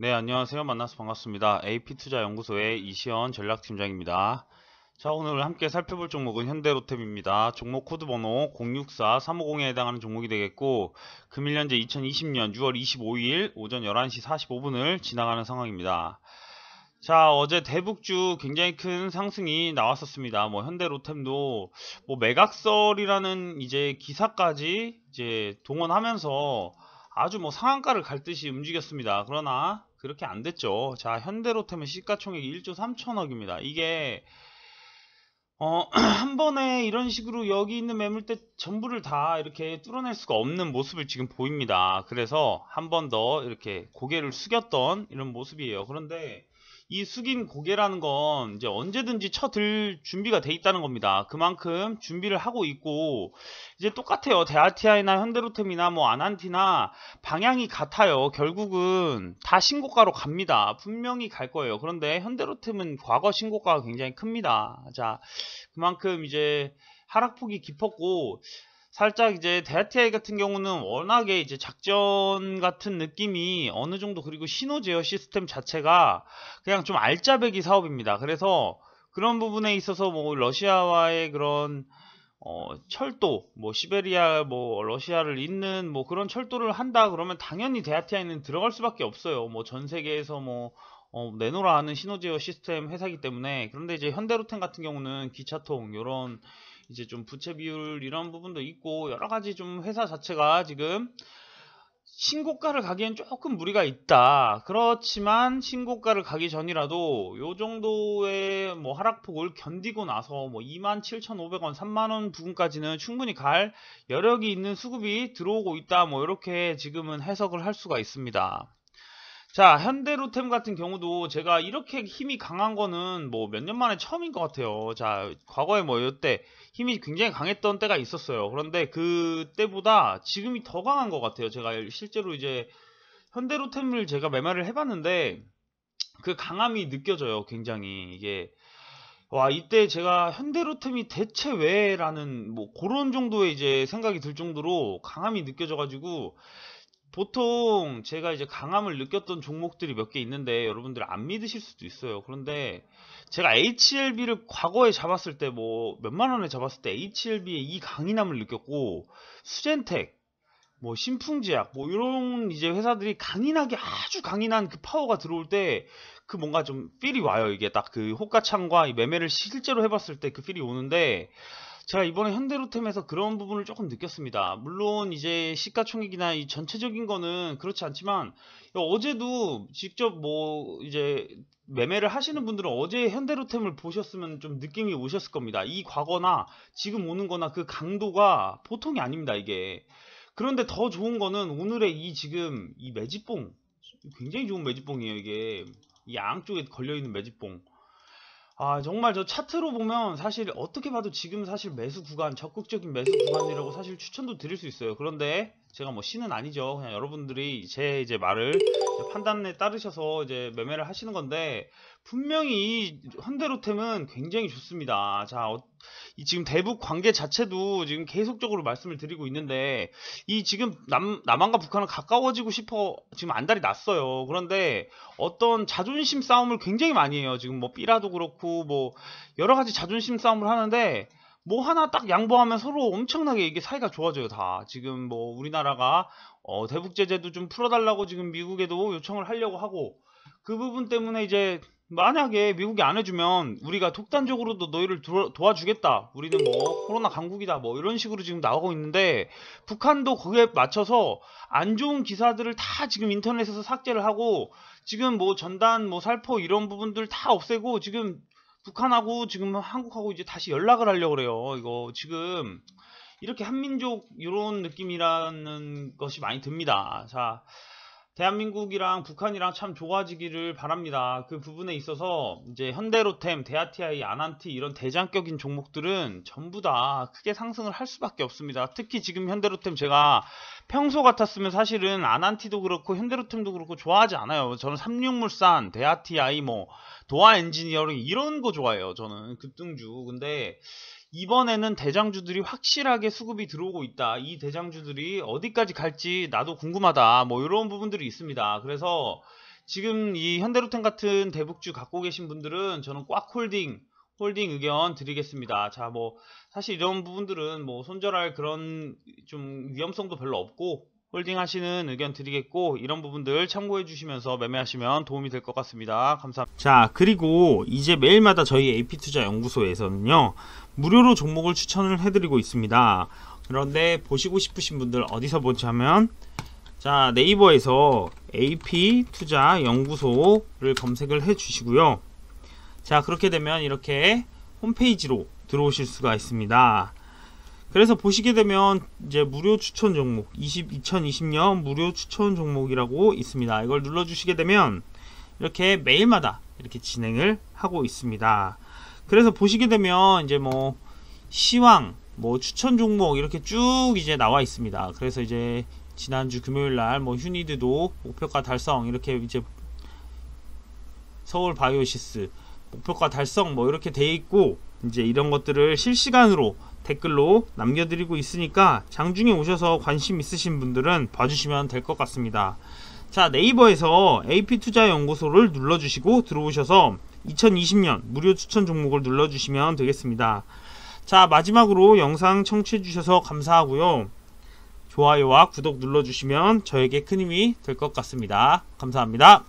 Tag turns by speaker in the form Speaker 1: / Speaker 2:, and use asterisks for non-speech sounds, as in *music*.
Speaker 1: 네, 안녕하세요. 만나서 반갑습니다. AP투자연구소의 이시현 전략팀장입니다. 자, 오늘 함께 살펴볼 종목은 현대로템입니다. 종목 코드 번호 064350에 해당하는 종목이 되겠고 금일 현재 2020년 6월 25일 오전 11시 45분을 지나가는 상황입니다. 자 어제 대북주 굉장히 큰 상승이 나왔었습니다. 뭐 현대로템도 뭐 매각설이라는 이제 기사까지 이제 동원하면서 아주 뭐 상한가를 갈 듯이 움직였습니다. 그러나 그렇게 안 됐죠. 자, 현대로템의 시가총액 이 1조 3천억입니다. 이게 어, *clears throat* 한 번에 이런 식으로 여기 있는 매물대 전부를 다 이렇게 뚫어낼 수가 없는 모습을 지금 보입니다. 그래서 한 번 더 이렇게 고개를 숙였던 이런 모습이에요. 그런데 이 숙인 고개라는 건 이제 언제든지 쳐들 준비가 돼 있다는 겁니다. 그만큼 준비를 하고 있고 이제 똑같아요. 대아티아이나 현대로템이나 뭐 아난티나 방향이 같아요. 결국은 다 신고가로 갑니다. 분명히 갈 거예요. 그런데 현대로템은 과거 신고가가 굉장히 큽니다. 자, 그만큼 이제 하락폭이 깊었고 살짝 이제 데아티아 같은 경우는 워낙에 이제 작전 같은 느낌이 어느 정도 그리고 신호 제어 시스템 자체가 그냥 좀 알짜배기 사업입니다. 그래서 그런 부분에 있어서 뭐 러시아와의 그런 어, 철도, 뭐, 시베리아, 뭐, 러시아를 잇는, 뭐, 그런 철도를 한다, 그러면 당연히 데아티아에는 들어갈 수밖에 없어요. 뭐, 전 세계에서 뭐, 어, 내노라 는 신호제어 시스템 회사이기 때문에 그런데 이제 현대로템 같은 경우는 기차통 이런 이제 좀 부채 비율 이런 부분도 있고 여러 가지 좀 회사 자체가 지금 신고가를 가기엔 조금 무리가 있다. 그렇지만 신고가를 가기 전이라도 요 정도의 뭐 하락폭을 견디고 나서 뭐 27,500원, 3만 원 부분까지는 충분히 갈 여력이 있는 수급이 들어오고 있다. 뭐 이렇게 지금은 해석을 할 수가 있습니다. 자 현대로템 같은 경우도 제가 이렇게 힘이 강한 거는 뭐 몇 년 만에 처음인 것 같아요 자 과거에 뭐 이때 힘이 굉장히 강했던 때가 있었어요 그런데 그때보다 지금이 더 강한 것 같아요 제가 실제로 이제 현대로템을 제가 매매를 해봤는데 그 강함이 느껴져요 굉장히 이게 와 이때 제가 현대로템이 대체 왜라는 뭐 그런 정도의 이제 생각이 들 정도로 강함이 느껴져가지고 보통 제가 이제 강함을 느꼈던 종목들이 몇 개 있는데 여러분들 안 믿으실 수도 있어요. 그런데 제가 HLB를 과거에 잡았을 때 뭐 몇만 원에 잡았을 때 HLB의 이 강인함을 느꼈고 수젠텍 뭐 신풍제약 뭐 이런 이제 회사들이 강인하게 아주 강인한 그 파워가 들어올 때 그 뭔가 좀 필이 와요 이게 딱 그 호가창과 매매를 실제로 해봤을 때 그 필이 오는데 제가 이번에 현대로템에서 그런 부분을 조금 느꼈습니다. 물론 이제 시가총액이나 이 전체적인 거는 그렇지 않지만 어제도 직접 뭐 이제 매매를 하시는 분들은 어제 현대로템을 보셨으면 좀 느낌이 오셨을 겁니다. 이 과거나 지금 오는 거나 그 강도가 보통이 아닙니다. 이게 그런데 더 좋은 거는 오늘의 이 지금 이 매집봉 굉장히 좋은 매집봉이에요 이게 양쪽에 걸려있는 매집봉 아 정말 저 차트로 보면 사실 어떻게 봐도 지금 사실 매수 구간 적극적인 매수 구간이라고 사실 추천도 드릴 수 있어요 그런데 제가 뭐 신은 아니죠 그냥 여러분들이 제 이제 말을 이제 판단에 따르셔서 이제 매매를 하시는 건데 분명히 현대로템은 굉장히 좋습니다 자 어, 지금 대북 관계 자체도 지금 계속적으로 말씀을 드리고 있는데 이 지금 남 남한과 북한은 가까워지고 싶어 지금 안달이 났어요. 그런데 어떤 자존심 싸움을 굉장히 많이 해요. 지금 뭐 삐라도 그렇고 뭐 여러 가지 자존심 싸움을 하는데 뭐 하나 딱 양보하면 서로 엄청나게 이게 사이가 좋아져요 다 지금 뭐 우리나라가 어, 대북 제재도 좀 풀어달라고 지금 미국에도 요청을 하려고 하고 그 부분 때문에 이제 만약에 미국이 안 해주면 우리가 독단적으로도 너희를 도, 와주겠다 우리는 뭐 코로나 강국이다 뭐 이런 식으로 지금 나오고 있는데 북한도 거기에 맞춰서 안 좋은 기사들을 다 지금 인터넷에서 삭제를 하고 지금 뭐 전단 뭐 살포 이런 부분들 다 없애고 지금 북한하고 지금 한국하고 이제 다시 연락을 하려고 그래요 이거 지금 이렇게 한민족 이런 느낌이라는 것이 많이 듭니다 자 대한민국이랑 북한이랑 참 좋아지기를 바랍니다. 그 부분에 있어서 이제 현대로템, 대아티아이, 아난티 이런 대장격인 종목들은 전부 다 크게 상승을 할 수밖에 없습니다. 특히 지금 현대로템 제가 평소 같았으면 사실은 아난티도 그렇고 현대로템도 그렇고 좋아하지 않아요. 저는 삼육물산, 대아티아이 뭐도아 엔지니어링 이런 거 좋아해요. 저는 급등주. 근데 이번에는 대장주들이 확실하게 수급이 들어오고 있다. 이 대장주들이 어디까지 갈지 나도 궁금하다. 뭐 이런 부분들이 있습니다. 그래서 지금 이 현대로템 같은 대북주 갖고 계신 분들은 저는 꽉 홀딩 홀딩 의견 드리겠습니다. 자, 뭐 사실 이런 부분들은 뭐 손절할 그런 좀 위험성도 별로 없고 홀딩 하시는 의견 드리겠고 이런 부분들 참고해 주시면서 매매하시면 도움이 될 것 같습니다. 감사합니다. 자 그리고 이제 매일마다 저희 AP투자연구소에서는요. 무료로 종목을 추천을 해드리고 있습니다. 그런데 보시고 싶으신 분들 어디서 보자면 자 네이버에서 AP투자연구소를 검색을 해주시고요. 자 그렇게 되면 이렇게 홈페이지로 들어오실 수가 있습니다. 그래서 보시게 되면 이제 무료 추천 종목 20, 2020년 무료 추천 종목이라고 있습니다. 이걸 눌러주시게 되면 이렇게 매일마다 이렇게 진행을 하고 있습니다. 그래서 보시게 되면 이제 뭐 시황, 뭐 추천 종목 이렇게 쭉 이제 나와 있습니다. 그래서 이제 지난주 금요일 날 뭐 휴니드도 목표가 달성 이렇게 이제 서울 바이오시스 목표가 달성 뭐 이렇게 돼 있고 이제 이런 것들을 실시간으로 댓글로 남겨드리고 있으니까 장중에 오셔서 관심 있으신 분들은 봐주시면 될 것 같습니다. 자 네이버에서 AP투자연구소를 눌러주시고 들어오셔서 2020년 무료 추천 종목을 눌러주시면 되겠습니다. 자 마지막으로 영상 청취해주셔서 감사하고요. 좋아요와 구독 눌러주시면 저에게 큰 힘이 될 것 같습니다. 감사합니다.